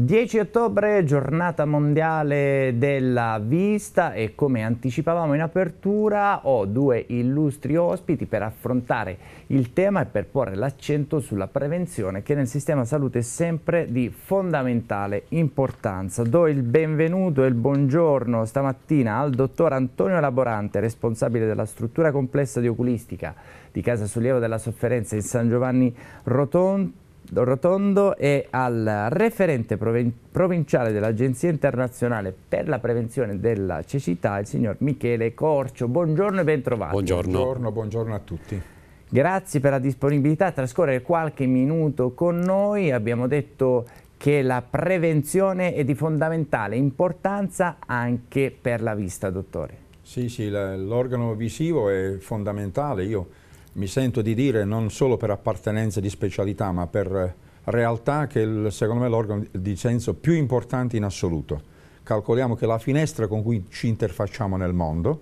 10 ottobre, giornata mondiale della vista e come anticipavamo in apertura ho due illustri ospiti per affrontare il tema e per porre l'accento sulla prevenzione che nel sistema salute è sempre di fondamentale importanza. Do il benvenuto e il buongiorno stamattina al dottor Antonio Laborante, responsabile della struttura complessa di oculistica di Casa Sollievo della Sofferenza in San Giovanni Rotondo Don Rotondo e al referente provinciale dell'Agenzia Internazionale per la Prevenzione della Cecità, il signor Michele Corcio. Buongiorno e bentrovati. Buongiorno. Buongiorno, buongiorno a tutti. Grazie per la disponibilità a trascorrere qualche minuto con noi. Abbiamo detto che la prevenzione è di fondamentale importanza anche per la vista, dottore. Sì, sì, l'organo visivo è fondamentale. Io mi sento di dire non solo per appartenenza di specialità ma per realtà che è secondo me l'organo di senso più importante in assoluto. Calcoliamo che la finestra con cui ci interfacciamo nel mondo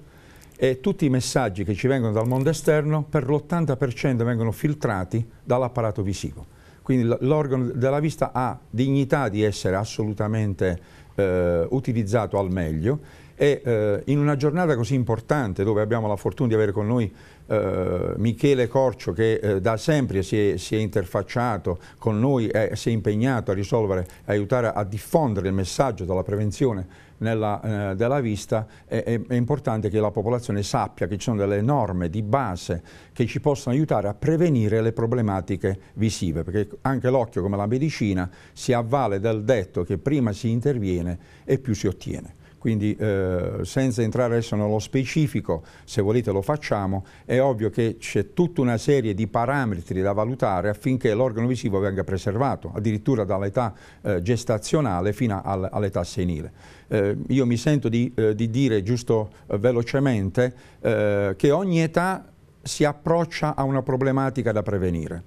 e tutti i messaggi che ci vengono dal mondo esterno per l'80% vengono filtrati dall'apparato visivo. Quindi l'organo della vista ha dignità di essere assolutamente eh, utilizzato al meglio e eh, in una giornata così importante dove abbiamo la fortuna di avere con noi eh, Michele Corcio che eh, da sempre si è, si è, interfacciato con noi, eh, si è impegnato a risolvere, a aiutare a diffondere il messaggio della prevenzione nella, eh, della vista, è, è, è, importante che la popolazione sappia che ci sono delle norme di base che ci possono aiutare a prevenire le problematiche visive, perché anche l'occhio come la medicina si avvale del detto che prima si interviene e più si ottiene quindi eh, senza entrare adesso nello specifico, se volete lo facciamo, è ovvio che c'è tutta una serie di parametri da valutare affinché l'organo visivo venga preservato, addirittura dall'età eh, gestazionale fino al, all'età senile. Eh, io mi sento di, eh, di dire giusto eh, velocemente eh, che ogni età si approccia a una problematica da prevenire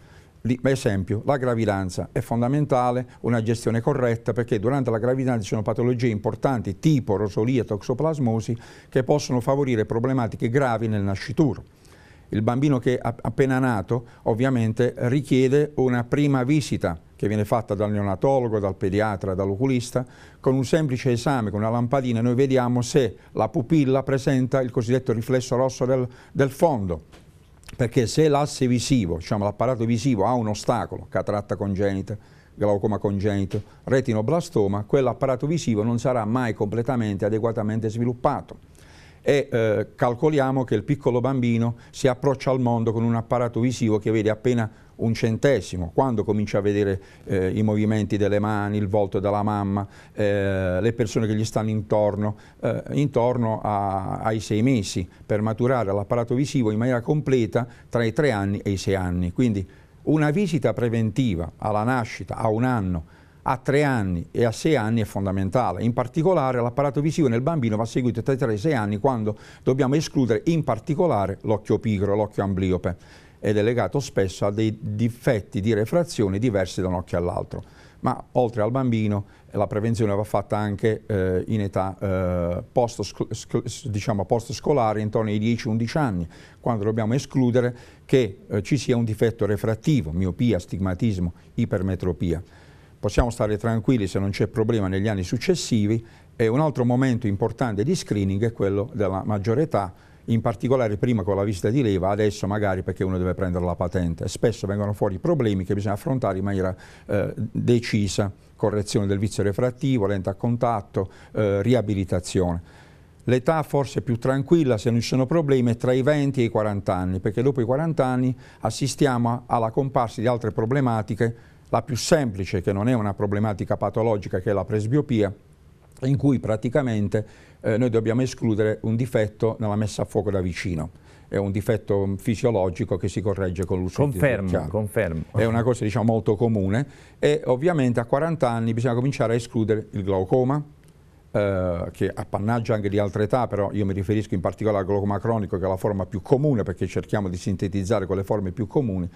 esempio, la gravidanza è fondamentale, una gestione corretta, perché durante la gravidanza ci sono patologie importanti, tipo rosolia, toxoplasmosi, che possono favorire problematiche gravi nel nascituro. Il bambino che è appena nato ovviamente richiede una prima visita che viene fatta dal neonatologo, dal pediatra, dall'oculista, con un semplice esame, con una lampadina, noi vediamo se la pupilla presenta il cosiddetto riflesso rosso del, del fondo, perché se l'asse visivo, diciamo l'apparato visivo ha un ostacolo, cataratta congenita, glaucoma congenito, retinoblastoma, quell'apparato visivo non sarà mai completamente adeguatamente sviluppato e eh, calcoliamo che il piccolo bambino si approccia al mondo con un apparato visivo che vede appena un centesimo, quando comincia a vedere eh, i movimenti delle mani, il volto della mamma, eh, le persone che gli stanno intorno, eh, intorno a, ai sei mesi, per maturare l'apparato visivo in maniera completa tra i tre anni e i sei anni. Quindi una visita preventiva alla nascita, a un anno, a 3 anni e a 6 anni è fondamentale. In particolare l'apparato visivo nel bambino va seguito tra i 3 e i 6 anni quando dobbiamo escludere in particolare l'occhio pigro, l'occhio ambliope ed è legato spesso a dei difetti di refrazione diversi da un occhio all'altro. Ma oltre al bambino la prevenzione va fatta anche eh, in età eh, post, diciamo, scolare intorno ai 10-11 anni, quando dobbiamo escludere che eh, ci sia un difetto refrattivo, miopia, stigmatismo, ipermetropia possiamo stare tranquilli se non c'è problema negli anni successivi e un altro momento importante di screening è quello della maggiore età, in particolare prima con la visita di leva, adesso magari perché uno deve prendere la patente. Spesso vengono fuori problemi che bisogna affrontare in maniera eh, decisa, correzione del vizio refrattivo, lente a contatto, eh, riabilitazione. L'età forse più tranquilla, se non ci sono problemi, è tra i 20 e i 40 anni, perché dopo i 40 anni assistiamo alla comparsa di altre problematiche la più semplice, che non è una problematica patologica, che è la presbiopia, in cui praticamente eh, noi dobbiamo escludere un difetto nella messa a fuoco da vicino. È un difetto fisiologico che si corregge con l'uso confermo, confermo. È una cosa diciamo, molto comune e ovviamente a 40 anni bisogna cominciare a escludere il glaucoma, eh, che appannaggia anche di altre età, però io mi riferisco in particolare al glaucoma cronico che è la forma più comune perché cerchiamo di sintetizzare quelle forme più comuni,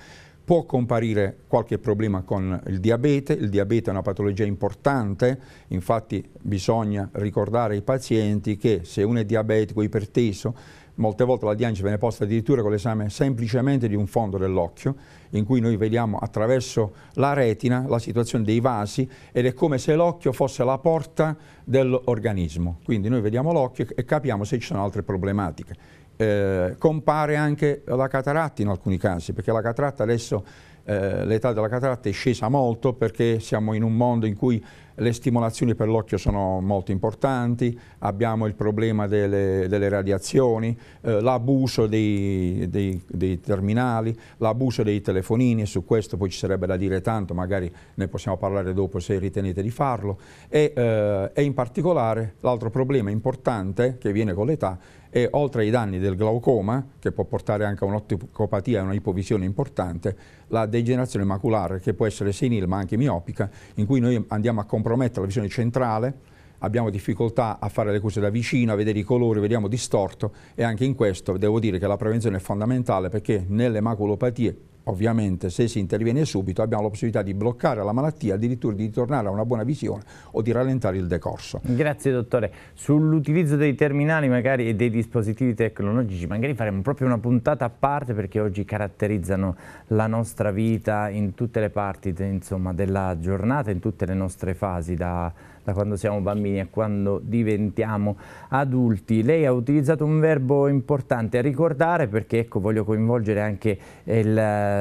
può comparire qualche problema con il diabete, il diabete è una patologia importante, infatti bisogna ricordare ai pazienti che se uno è diabetico, iperteso, molte volte la diagnosi viene posta addirittura con l'esame semplicemente di un fondo dell'occhio, in cui noi vediamo attraverso la retina la situazione dei vasi ed è come se l'occhio fosse la porta dell'organismo. Quindi noi vediamo l'occhio e capiamo se ci sono altre problematiche. Eh, compare anche la cataratta in alcuni casi, perché la cataratta adesso eh, l'età della cataratta è scesa molto perché siamo in un mondo in cui le stimolazioni per l'occhio sono molto importanti, abbiamo il problema delle, delle radiazioni, eh, l'abuso dei, dei, dei, terminali, l'abuso dei telefonini, su questo poi ci sarebbe da dire tanto, magari ne possiamo parlare dopo se ritenete di farlo, e, eh, e in particolare l'altro problema importante che viene con l'età e oltre ai danni del glaucoma, che può portare anche a un'otticopatia e un'ipovisione importante, la degenerazione maculare, che può essere senile ma anche miopica, in cui noi andiamo a comportare compromette la visione centrale, abbiamo difficoltà a fare le cose da vicino, a vedere i colori, vediamo distorto e anche in questo devo dire che la prevenzione è fondamentale perché nelle maculopatie ovviamente se si interviene subito abbiamo la possibilità di bloccare la malattia, addirittura di tornare a una buona visione o di rallentare il decorso. Grazie dottore. Sull'utilizzo dei terminali magari e dei dispositivi tecnologici, magari faremo proprio una puntata a parte perché oggi caratterizzano la nostra vita in tutte le parti insomma, della giornata, in tutte le nostre fasi, da, da quando siamo bambini a quando diventiamo adulti. Lei ha utilizzato un verbo importante a ricordare perché ecco, voglio coinvolgere anche il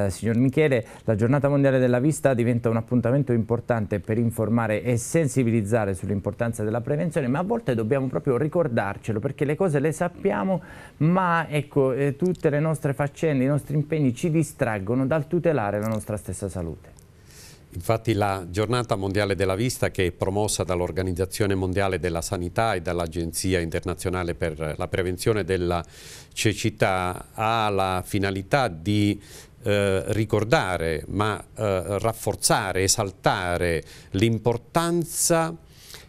eh, signor Michele, la giornata mondiale della vista diventa un appuntamento importante per informare e sensibilizzare sull'importanza della prevenzione, ma a volte dobbiamo proprio ricordarcelo perché le cose le sappiamo, ma ecco, eh, tutte le nostre faccende, i nostri impegni ci distraggono dal tutelare la nostra stessa salute. Infatti la giornata mondiale della vista che è promossa dall'Organizzazione Mondiale della Sanità e dall'Agenzia Internazionale per la Prevenzione della Cecità ha la finalità di eh, ricordare ma eh, rafforzare, esaltare l'importanza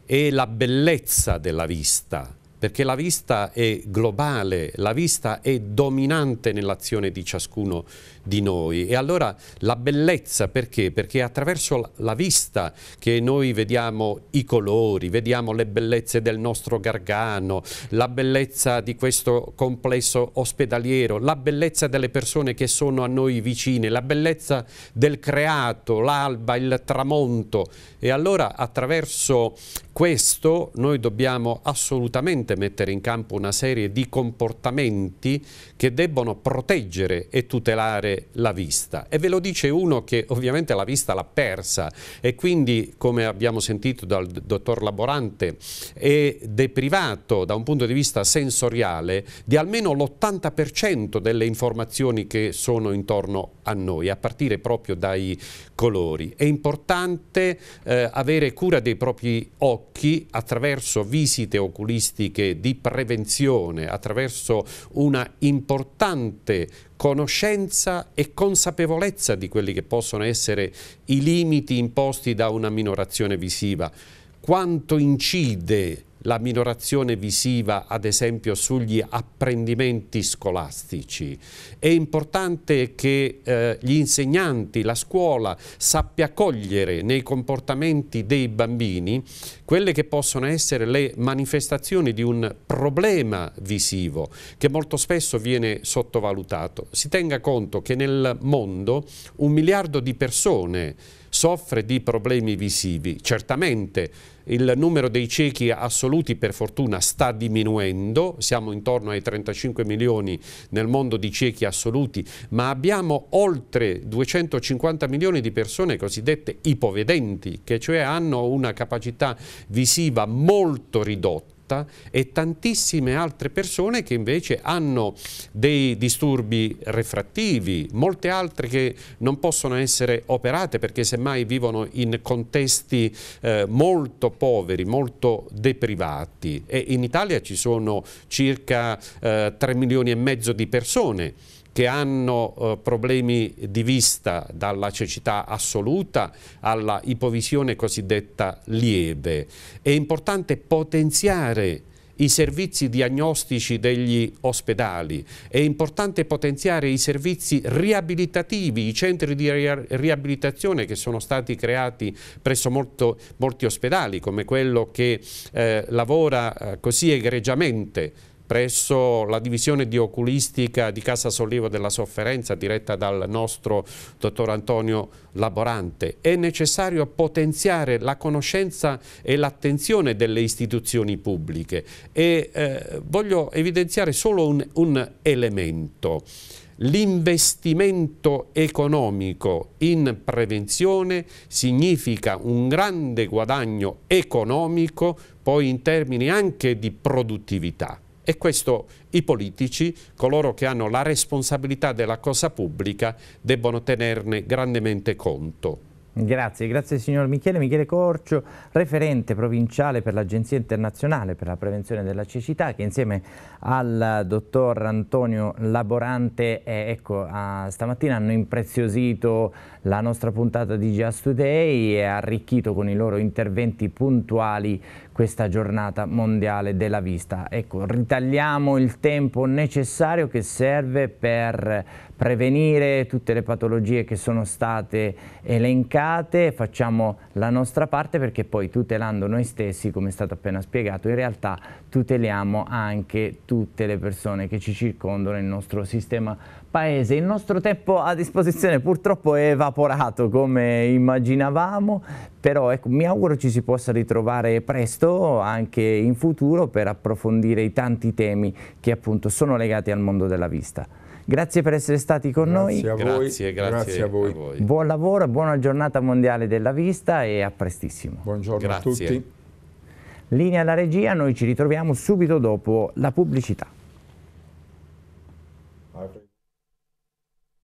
e la bellezza della vista perché la vista è globale, la vista è dominante nell'azione di ciascuno di noi. E allora la bellezza perché? Perché attraverso la vista che noi vediamo i colori, vediamo le bellezze del nostro Gargano, la bellezza di questo complesso ospedaliero, la bellezza delle persone che sono a noi vicine, la bellezza del creato, l'alba, il tramonto. E allora attraverso questo noi dobbiamo assolutamente mettere in campo una serie di comportamenti che debbono proteggere e tutelare la vista. E ve lo dice uno che ovviamente la vista l'ha persa e quindi, come abbiamo sentito dal dottor Laborante, è deprivato da un punto di vista sensoriale di almeno l'80% delle informazioni che sono intorno a noi, a partire proprio dai colori. È importante eh, avere cura dei propri occhi attraverso visite oculistiche di prevenzione, attraverso una importante conoscenza e consapevolezza di quelli che possono essere i limiti imposti da una minorazione visiva. Quanto incide la minorazione visiva ad esempio sugli apprendimenti scolastici. È importante che eh, gli insegnanti, la scuola sappia cogliere nei comportamenti dei bambini quelle che possono essere le manifestazioni di un problema visivo che molto spesso viene sottovalutato. Si tenga conto che nel mondo un miliardo di persone soffre di problemi visivi. Certamente il numero dei ciechi assoluti per fortuna sta diminuendo, siamo intorno ai 35 milioni nel mondo di ciechi assoluti, ma abbiamo oltre 250 milioni di persone cosiddette ipovedenti, che cioè hanno una capacità visiva molto ridotta Costa e tantissime altre persone che invece hanno dei disturbi refrattivi, molte altre che non possono essere operate perché semmai vivono in contesti eh, molto poveri, molto deprivati e in Italia ci sono circa eh, 3 milioni e mezzo di persone che hanno eh, problemi di vista dalla cecità assoluta alla ipovisione cosiddetta lieve. È importante potenziare i servizi diagnostici degli ospedali, è importante potenziare i servizi riabilitativi, i centri di riabilitazione che sono stati creati presso molto, molti ospedali, come quello che eh, lavora eh, così egregiamente presso la divisione di oculistica di Casa Sollievo della Sofferenza diretta dal nostro dottor Antonio Laborante. È necessario potenziare la conoscenza e l'attenzione delle istituzioni pubbliche e eh, voglio evidenziare solo un, un elemento. L'investimento economico in prevenzione significa un grande guadagno economico poi in termini anche di produttività. E questo i politici, coloro che hanno la responsabilità della cosa pubblica, debbono tenerne grandemente conto. Grazie, grazie signor Michele. Michele Corcio, referente provinciale per l'Agenzia Internazionale per la Prevenzione della Cecità, che insieme al dottor Antonio Laborante eh, ecco, ah, stamattina hanno impreziosito la nostra puntata di Just Today e arricchito con i loro interventi puntuali questa giornata mondiale della vista. Ecco, ritagliamo il tempo necessario che serve per prevenire tutte le patologie che sono state elencate, facciamo la nostra parte perché poi tutelando noi stessi, come è stato appena spiegato, in realtà tuteliamo anche tutte le persone che ci circondano, il nostro sistema paese. Il nostro tempo a disposizione purtroppo è evaporato come immaginavamo, però ecco, mi auguro ci si possa ritrovare presto presto, anche in futuro, per approfondire i tanti temi che appunto sono legati al mondo della vista. Grazie per essere stati con grazie noi. A grazie, grazie, grazie a voi. voi. Buon lavoro, buona giornata mondiale della vista e a prestissimo. Buongiorno grazie. a tutti. Linea alla regia, noi ci ritroviamo subito dopo la pubblicità.